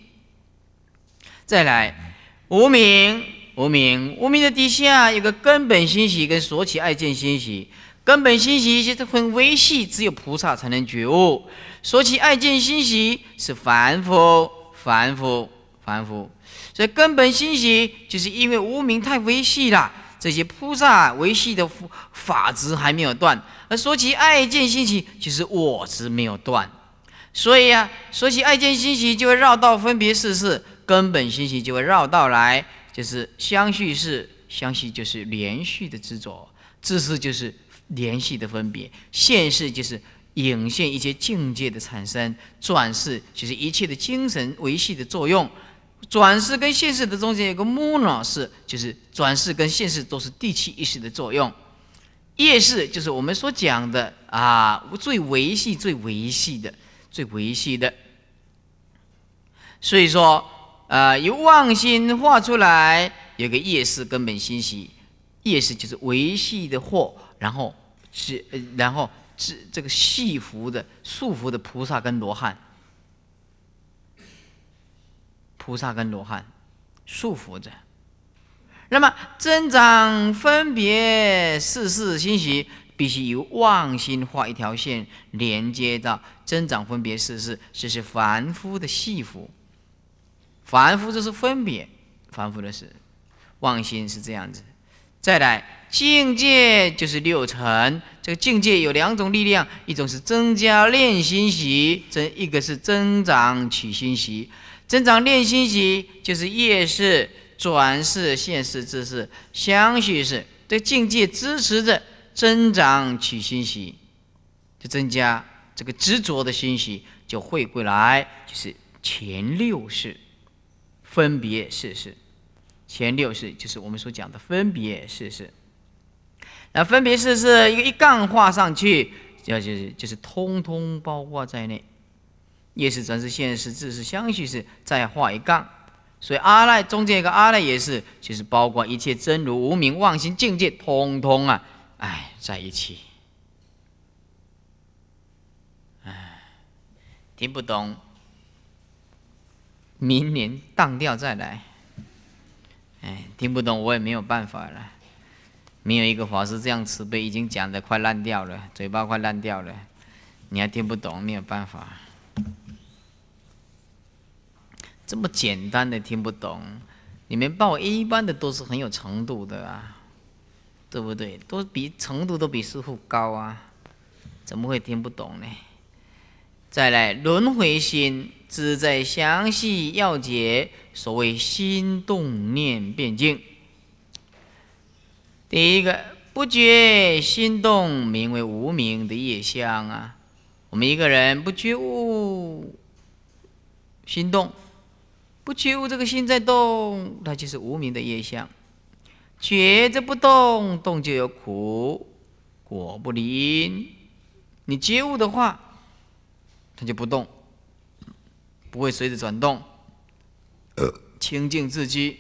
再来，无名，无名，无名的底下有个根本欣喜，跟所起爱见欣喜。根本欣喜其实很微细，只有菩萨才能觉悟。所起爱见欣喜是凡夫，凡夫，凡夫。所以根本欣喜，就是因为无名太维系了；这些菩萨维系的法执还没有断。而说起爱见欣喜，就是我执没有断。所以啊，说起爱见欣喜，就会绕道分别世事；根本欣喜就会绕道来，就是相续是相续就是连续的执着，自私就是联系的分别，现世就是影现一些境界的产生，转世就是一切的精神维系的作用。转世跟现世的中间有个木卵是，就是转世跟现世都是第七意识的作用。业市就是我们所讲的啊，最维系、最维系的、最维系的。所以说，呃，由妄心化出来有个业市根本心息，业市就是维系的祸，然后是然后是这个系服的束缚的菩萨跟罗汉。菩萨跟罗汉束缚着，那么增长分别四事心喜，必须由妄心画一条线连接到增长分别四事，这是凡夫的戏服。凡夫这是分别，凡夫的是妄心是这样子。再来境界就是六尘，这个境界有两种力量，一种是增加练心习，增一个是增长取心习。增长念心喜，就是业事、转世、现世、自事、相续事这境界支持着增长起心喜，就增加这个执着的心喜，就会归来，就是前六世，分别世事。前六世就是我们所讲的分别世事。那分别世事一个一杠画上去，就就是就是通通包括在内。业是真是现实，自是相续是，再画一杠。所以阿赖中间一个阿赖也是，就是包括一切真如、无名妄心、境界，通通啊，哎，在一起。哎，听不懂，明年荡掉再来。哎，听不懂，我也没有办法了。没有一个法师这样慈悲，已经讲的快烂掉了，嘴巴快烂掉了，你还听不懂，没有办法。这么简单的听不懂？你们报 A 班的都是很有程度的啊，对不对？都比程度都比师傅高啊，怎么会听不懂呢？再来，轮回心自在详细要解，所谓心动念变境。第一个，不觉心动，名为无名的夜香啊。我们一个人不觉悟，心动。不觉悟这个心在动，它就是无名的业相；觉着不动，动就有苦果不离。你接悟的话，它就不动，不会随着转动，清净自居。